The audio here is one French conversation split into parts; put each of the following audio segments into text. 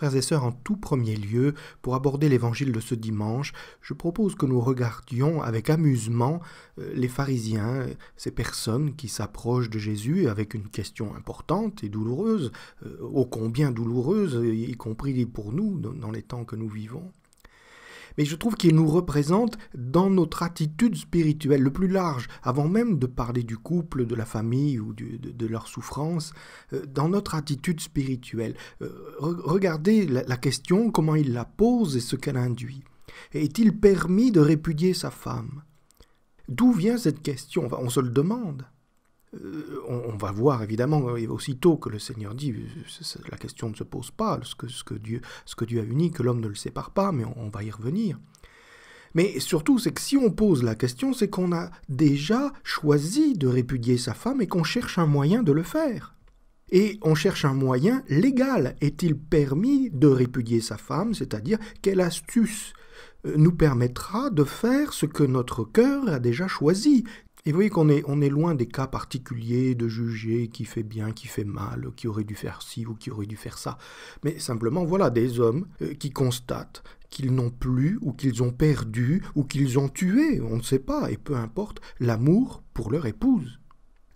Frères et sœurs, en tout premier lieu, pour aborder l'évangile de ce dimanche, je propose que nous regardions avec amusement euh, les pharisiens, ces personnes qui s'approchent de Jésus avec une question importante et douloureuse, euh, ô combien douloureuse, y compris pour nous dans les temps que nous vivons mais je trouve qu'il nous représente dans notre attitude spirituelle le plus large, avant même de parler du couple, de la famille ou de, leur souffrance, euh, dans notre attitude spirituelle. Euh, regardez la, question, comment il la pose et ce qu'elle induit. Est-il permis de répudier sa femme D'où vient cette question On se le demande. Euh, on, va voir évidemment euh, aussitôt que le Seigneur dit euh, la question ne se pose pas, ce que, ce que, Dieu, ce que Dieu a uni, que l'homme ne le sépare pas, mais on, on va y revenir. Mais surtout, c'est que si on pose la question, c'est qu'on a déjà choisi de répudier sa femme et qu'on cherche un moyen de le faire. Et on cherche un moyen légal. Est-il permis de répudier sa femme C'est-à-dire, quelle astuce nous permettra de faire ce que notre cœur a déjà choisi et vous voyez qu'on est, on est loin des cas particuliers de juger qui fait bien, qui fait mal, qui aurait dû faire ci ou qui aurait dû faire ça. Mais simplement, voilà, des hommes euh, qui constatent qu'ils n'ont plus ou qu'ils ont perdu ou qu'ils ont tué, on ne sait pas, et peu importe, l'amour pour leur épouse.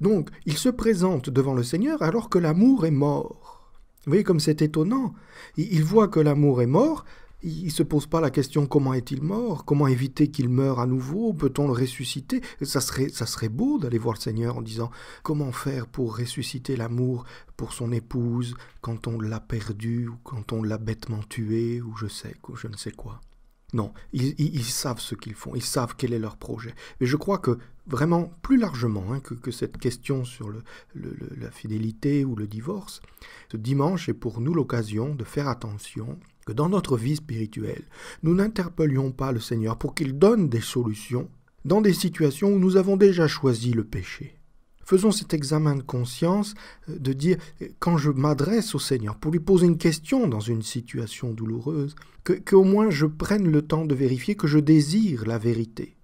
Donc, ils se présentent devant le Seigneur alors que l'amour est mort. Vous voyez comme c'est étonnant. Ils voient que l'amour est mort, il ne se pose pas la question comment est-il mort, comment éviter qu'il meure à nouveau, peut-on le ressusciter ça serait, ça serait beau d'aller voir le Seigneur en disant comment faire pour ressusciter l'amour pour son épouse quand on l'a perdu ou quand on l'a bêtement tué ou je sais, ou je ne sais quoi. Non, ils, savent ce qu'ils font, ils savent quel est leur projet. Mais je crois que vraiment, plus largement hein, que, cette question sur la fidélité ou le divorce, ce dimanche est pour nous l'occasion de faire attention que dans notre vie spirituelle, nous n'interpellions pas le Seigneur pour qu'il donne des solutions dans des situations où nous avons déjà choisi le péché. Faisons cet examen de conscience euh, de dire, euh, quand je m'adresse au Seigneur pour lui poser une question dans une situation douloureuse, qu'au moins je prenne le temps de vérifier que je désire la vérité,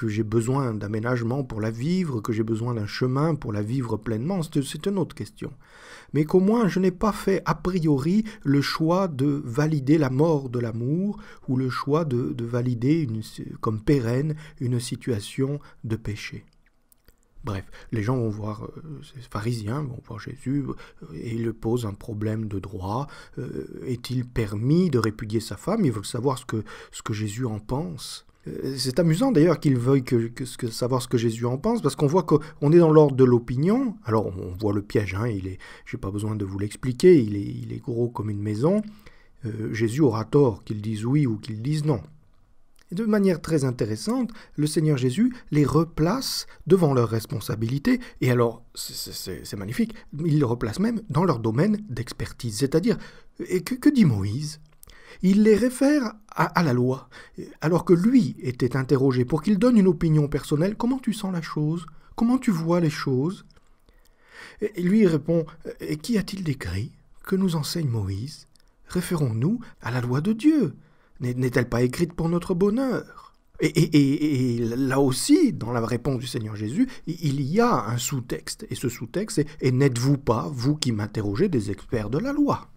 que j'ai besoin d'aménagement pour la vivre, que j'ai besoin d'un chemin pour la vivre pleinement, c'est une autre question. Mais qu'au moins je n'ai pas fait a priori le choix de valider la mort de l'amour ou le choix de, valider comme pérenne une situation de péché. Bref, les gens vont voir, euh, ces pharisiens vont voir Jésus euh, et ils le posent un problème de droit. Euh, est-il permis de répudier sa femme Ils veulent savoir ce que Jésus en pense. Euh, c'est amusant d'ailleurs qu'ils veuille savoir ce que Jésus en pense, parce qu'on voit qu'on est dans l'ordre de l'opinion. Alors on voit le piège, hein, il est, j'ai pas besoin de vous l'expliquer, il est, gros comme une maison. Euh, Jésus aura tort qu'ils disent oui ou qu'ils disent non. Et de manière très intéressante, le Seigneur Jésus les replace devant leurs responsabilités, et alors, c'est magnifique, il les replace même dans leur domaine d'expertise. C'est-à-dire, que, que dit Moïse il les réfère à, la loi, alors que lui était interrogé pour qu'il donne une opinion personnelle. Comment tu sens la chose Comment tu vois les choses et lui répond Et Qu'y a-t-il d'écrit Que nous enseigne Moïse Référons-nous à la loi de Dieu N'est-elle pas écrite pour notre bonheur et, et, là aussi, dans la réponse du Seigneur Jésus, il y a un sous-texte. Et ce sous-texte, c'est n'êtes-vous pas, vous qui m'interrogez, des experts de la loi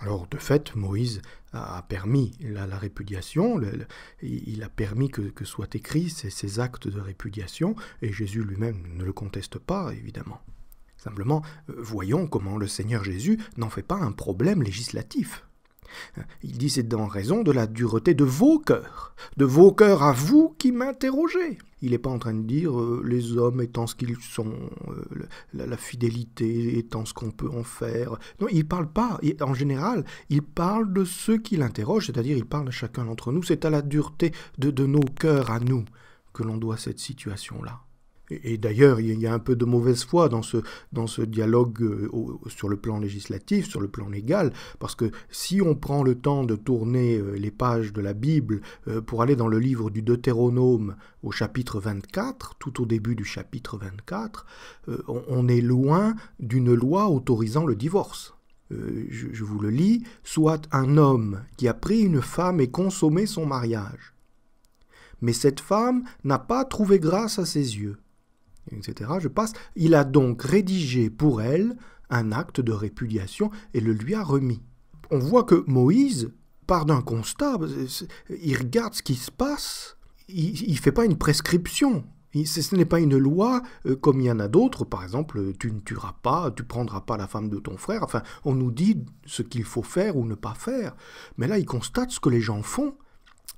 alors de fait, Moïse a permis la, répudiation, il a permis que, que soient écrits ces, actes de répudiation, et Jésus lui-même ne le conteste pas, évidemment. Simplement, euh, voyons comment le Seigneur Jésus n'en fait pas un problème législatif. Il dit « c'est en raison de la dureté de vos cœurs, de vos cœurs à vous qui m'interrogez. Il n'est pas en train de dire euh, les hommes étant ce qu'ils sont, euh, la, fidélité étant ce qu'on peut en faire. Non, il ne parle pas. en général, il parle de ceux qui l'interrogent, c'est-à-dire il parle à chacun d'entre nous. C'est à la dureté de, de nos cœurs à nous que l'on doit cette situation-là. Et, d'ailleurs, il y a un peu de mauvaise foi dans ce, dans ce dialogue euh, sur le plan législatif, sur le plan légal, parce que si on prend le temps de tourner euh, les pages de la Bible euh, pour aller dans le livre du Deutéronome au chapitre 24, tout au début du chapitre 24, on, est loin d'une loi autorisant le divorce. je, vous le lis, soit un homme qui a pris une femme et consommé son mariage. Mais cette femme n'a pas trouvé grâce à ses yeux etc. Je passe. Il a donc rédigé pour elle un acte de répudiation et le lui a remis. On voit que Moïse part d'un constat, il regarde ce qui se passe, il ne fait pas une prescription, ce n'est pas une loi euh, comme il y en a d'autres, par exemple, tu ne tueras pas, tu prendras pas la femme de ton frère. Enfin, on nous dit ce qu'il faut faire ou ne pas faire. Mais là, il constate ce que les gens font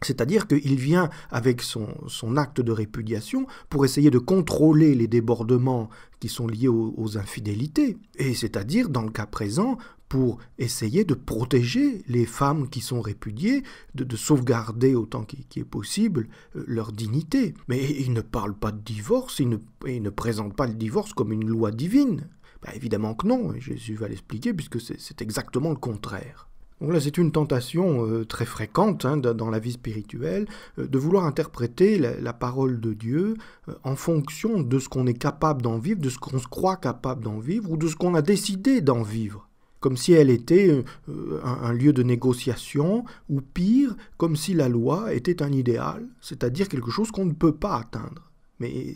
c'est-à-dire qu'il vient avec son, acte de répudiation pour essayer de contrôler les débordements qui sont liés aux, infidélités, et c'est-à-dire, dans le cas présent, pour essayer de protéger les femmes qui sont répudiées, de, sauvegarder autant qu'il est possible euh, leur dignité. Mais il ne parle pas de divorce, il ne, présente pas le divorce comme une loi divine. Bah, évidemment que non, Jésus va l'expliquer, puisque c'est exactement le contraire. Donc là, c'est une tentation euh, très fréquente hein, dans la vie spirituelle euh, de vouloir interpréter la, parole de Dieu euh, en fonction de ce qu'on est capable d'en vivre, de ce qu'on se croit capable d'en vivre ou de ce qu'on a décidé d'en vivre. Comme si elle était un lieu de négociation ou pire, comme si la loi était un idéal, c'est-à-dire quelque chose qu'on ne peut pas atteindre. Mais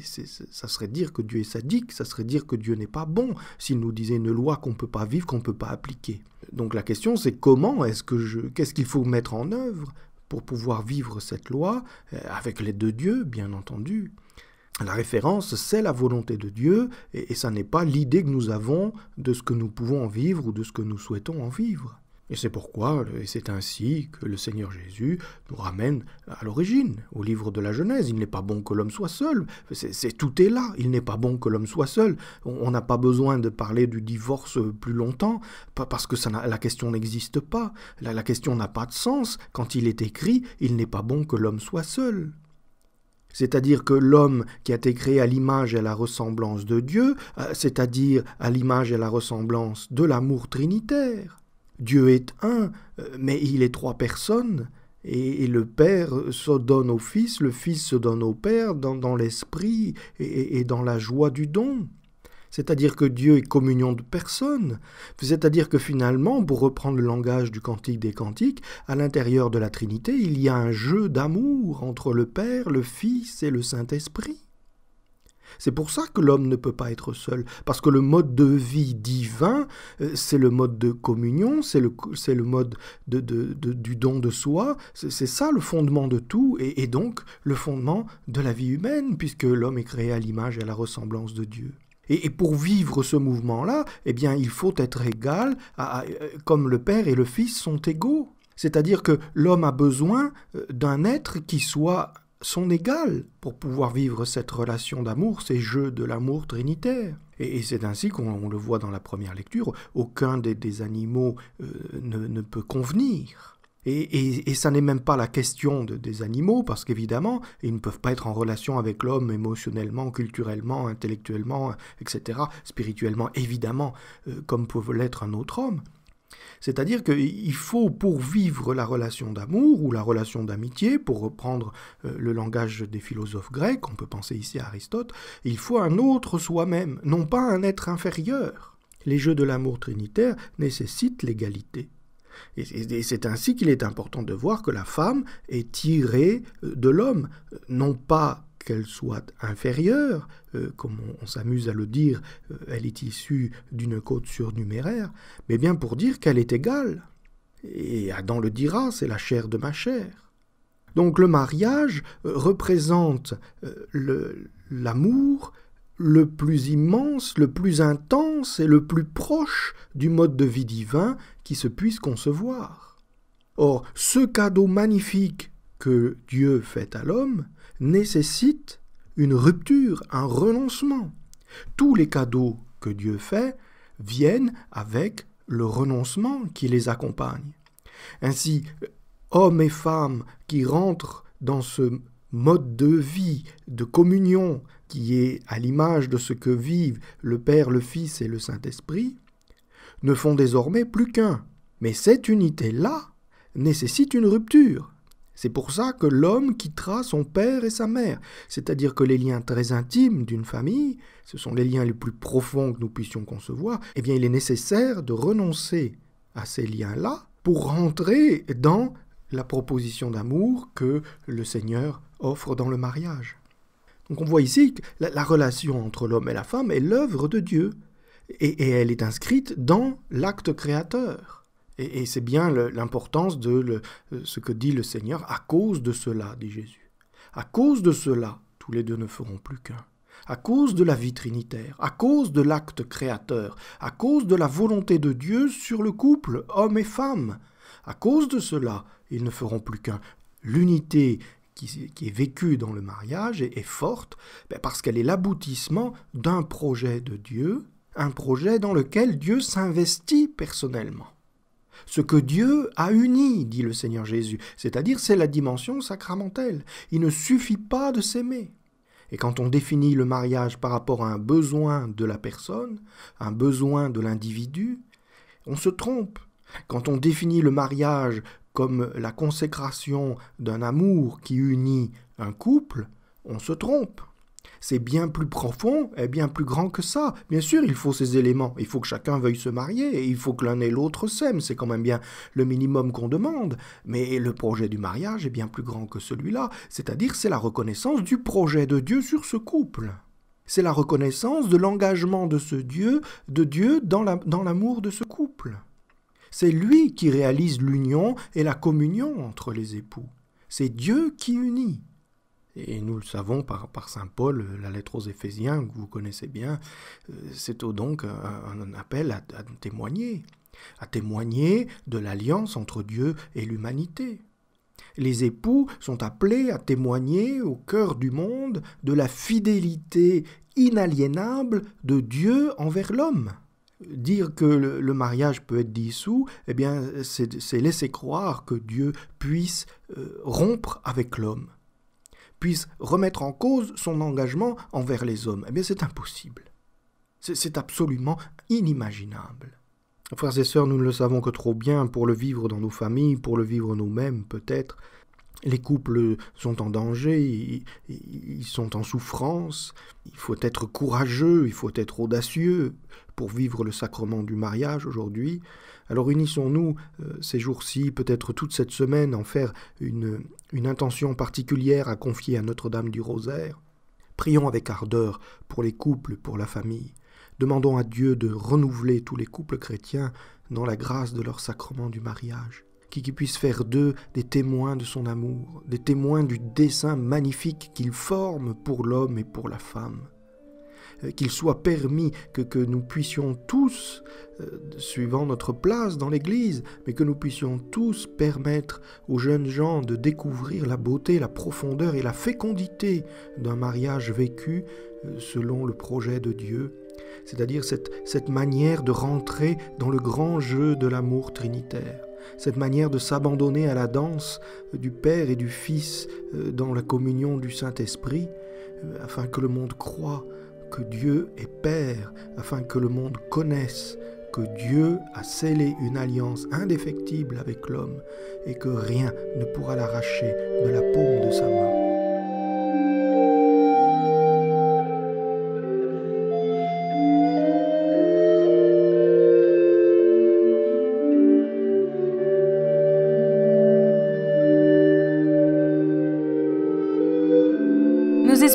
ça serait dire que Dieu est sadique, ça serait dire que Dieu n'est pas bon s'il nous disait une loi qu'on ne peut pas vivre, qu'on ne peut pas appliquer. Donc la question c'est comment est-ce que je qu'est-ce qu'il faut mettre en œuvre pour pouvoir vivre cette loi euh, avec l'aide de Dieu bien entendu. La référence, c'est la volonté de Dieu, et, et ça n'est pas l'idée que nous avons de ce que nous pouvons en vivre ou de ce que nous souhaitons en vivre. Et c'est pourquoi, et c'est ainsi que le Seigneur Jésus nous ramène à l'origine, au livre de la Genèse. Il n'est pas bon que l'homme soit seul. C'est, tout est là. Il n'est pas bon que l'homme soit seul. On n'a pas besoin de parler du divorce plus longtemps, parce que la question n'existe pas. La, question n'a pas de sens. Quand il est écrit, il n'est pas bon que l'homme soit seul. C'est-à-dire que l'homme qui a été créé à l'image et à la ressemblance de Dieu, euh, c'est-à-dire à l'image et à la ressemblance de l'amour trinitaire, Dieu est un, euh, mais il est trois personnes, et, le Père se donne au Fils, le Fils se donne au Père dans, l'esprit et, et dans la joie du don c'est-à-dire que Dieu est communion de personnes, c'est-à-dire que finalement, pour reprendre le langage du Cantique des Cantiques, à l'intérieur de la Trinité, il y a un jeu d'amour entre le Père, le Fils et le Saint-Esprit. C'est pour ça que l'homme ne peut pas être seul, parce que le mode de vie divin, euh, c'est le mode de communion, c'est le, le mode de, du don de soi, c'est ça le fondement de tout, et, donc le fondement de la vie humaine, puisque l'homme est créé à l'image et à la ressemblance de Dieu. Et, pour vivre ce mouvement-là, eh bien, il faut être égal, euh, comme le Père et le Fils sont égaux. C'est-à-dire que l'homme a besoin euh, d'un être qui soit sont égal pour pouvoir vivre cette relation d'amour, ces jeux de l'amour trinitaire. Et, c'est ainsi qu'on le voit dans la première lecture, aucun des, animaux euh, ne, peut convenir. Et, ça n'est même pas la question des animaux, parce qu'évidemment, ils ne peuvent pas être en relation avec l'homme émotionnellement, culturellement, intellectuellement, etc., spirituellement, évidemment, euh, comme peut l'être un autre homme. C'est-à-dire qu'il faut, pour vivre la relation d'amour ou la relation d'amitié, pour reprendre euh, le langage des philosophes grecs, on peut penser ici à Aristote, il faut un autre soi-même, non pas un être inférieur. Les jeux de l'amour trinitaire nécessitent l'égalité. Et c'est ainsi qu'il est important de voir que la femme est tirée euh, de l'homme, euh, non pas qu'elle soit inférieure, euh, comme on, s'amuse à le dire, euh, elle est issue d'une côte surnuméraire, mais bien pour dire qu'elle est égale. Et Adam le dira, c'est la chair de ma chair. Donc le mariage euh, représente l'amour le plus immense, le plus intense et le plus proche du mode de vie divin qui se puisse concevoir. Or, ce cadeau magnifique que Dieu fait à l'homme nécessite une rupture, un renoncement. Tous les cadeaux que Dieu fait viennent avec le renoncement qui les accompagne. Ainsi, hommes et femmes qui rentrent dans ce mode de vie, de communion, qui est à l'image de ce que vivent le Père, le Fils et le Saint-Esprit, ne font désormais plus qu'un. Mais cette unité-là nécessite une rupture. C'est pour ça que l'homme quittera son père et sa mère, c'est-à-dire que les liens très intimes d'une famille, ce sont les liens les plus profonds que nous puissions concevoir, eh bien il est nécessaire de renoncer à ces liens-là pour rentrer dans la proposition d'amour que le Seigneur offre dans le mariage. Donc on voit ici que la, relation entre l'homme et la femme est l'œuvre de Dieu, et elle est inscrite dans l'acte créateur. Et, c'est bien l'importance de euh, ce que dit le Seigneur, à cause de cela, dit Jésus. À cause de cela, tous les deux ne feront plus qu'un. À cause de la vie trinitaire, à cause de l'acte créateur, à cause de la volonté de Dieu sur le couple, homme et femme. À cause de cela, ils ne feront plus qu'un. L'unité qui, est vécue dans le mariage est, forte ben, parce qu'elle est l'aboutissement d'un projet de Dieu, un projet dans lequel Dieu s'investit personnellement. Ce que Dieu a uni, dit le Seigneur Jésus, c'est-à-dire c'est la dimension sacramentelle. Il ne suffit pas de s'aimer. Et quand on définit le mariage par rapport à un besoin de la personne, un besoin de l'individu, on se trompe. Quand on définit le mariage comme la consécration d'un amour qui unit un couple, on se trompe c'est bien plus profond et bien plus grand que ça. Bien sûr, il faut ces éléments. Il faut que chacun veuille se marier et il faut que l'un et l'autre s'aiment. C'est quand même bien le minimum qu'on demande. Mais le projet du mariage est bien plus grand que celui-là. C'est-à-dire, c'est la reconnaissance du projet de Dieu sur ce couple. C'est la reconnaissance de l'engagement de ce Dieu, de Dieu dans l'amour de ce couple. C'est lui qui réalise l'union et la communion entre les époux. C'est Dieu qui unit. Et nous le savons par, Saint Paul, euh, la lettre aux Éphésiens, que vous connaissez bien, euh, c'est donc un, appel à, témoigner, à témoigner de l'alliance entre Dieu et l'humanité. Les époux sont appelés à témoigner au cœur du monde de la fidélité inaliénable de Dieu envers l'homme. Dire que le, mariage peut être dissous, eh bien, c'est laisser croire que Dieu puisse euh, rompre avec l'homme puisse remettre en cause son engagement envers les hommes. Eh bien, c'est impossible. C'est absolument inimaginable. Frères et sœurs, nous ne le savons que trop bien pour le vivre dans nos familles, pour le vivre nous-mêmes peut-être, les couples sont en danger, ils, sont en souffrance, il faut être courageux, il faut être audacieux pour vivre le sacrement du mariage aujourd'hui. Alors unissons-nous euh, ces jours-ci, peut-être toute cette semaine, en faire une, une intention particulière à confier à Notre-Dame du Rosaire. Prions avec ardeur pour les couples, pour la famille. Demandons à Dieu de renouveler tous les couples chrétiens dans la grâce de leur sacrement du mariage qui, puisse faire d'eux des témoins de son amour, des témoins du dessein magnifique qu'il forme pour l'homme et pour la femme. Euh, qu'il soit permis que, nous puissions tous, euh, suivant notre place dans l'Église, mais que nous puissions tous permettre aux jeunes gens de découvrir la beauté, la profondeur et la fécondité d'un mariage vécu euh, selon le projet de Dieu c'est-à-dire cette, manière de rentrer dans le grand jeu de l'amour trinitaire cette manière de s'abandonner à la danse du Père et du Fils euh, dans la communion du Saint-Esprit, euh, afin que le monde croie que Dieu est Père, afin que le monde connaisse que Dieu a scellé une alliance indéfectible avec l'homme et que rien ne pourra l'arracher de la paume de sa main.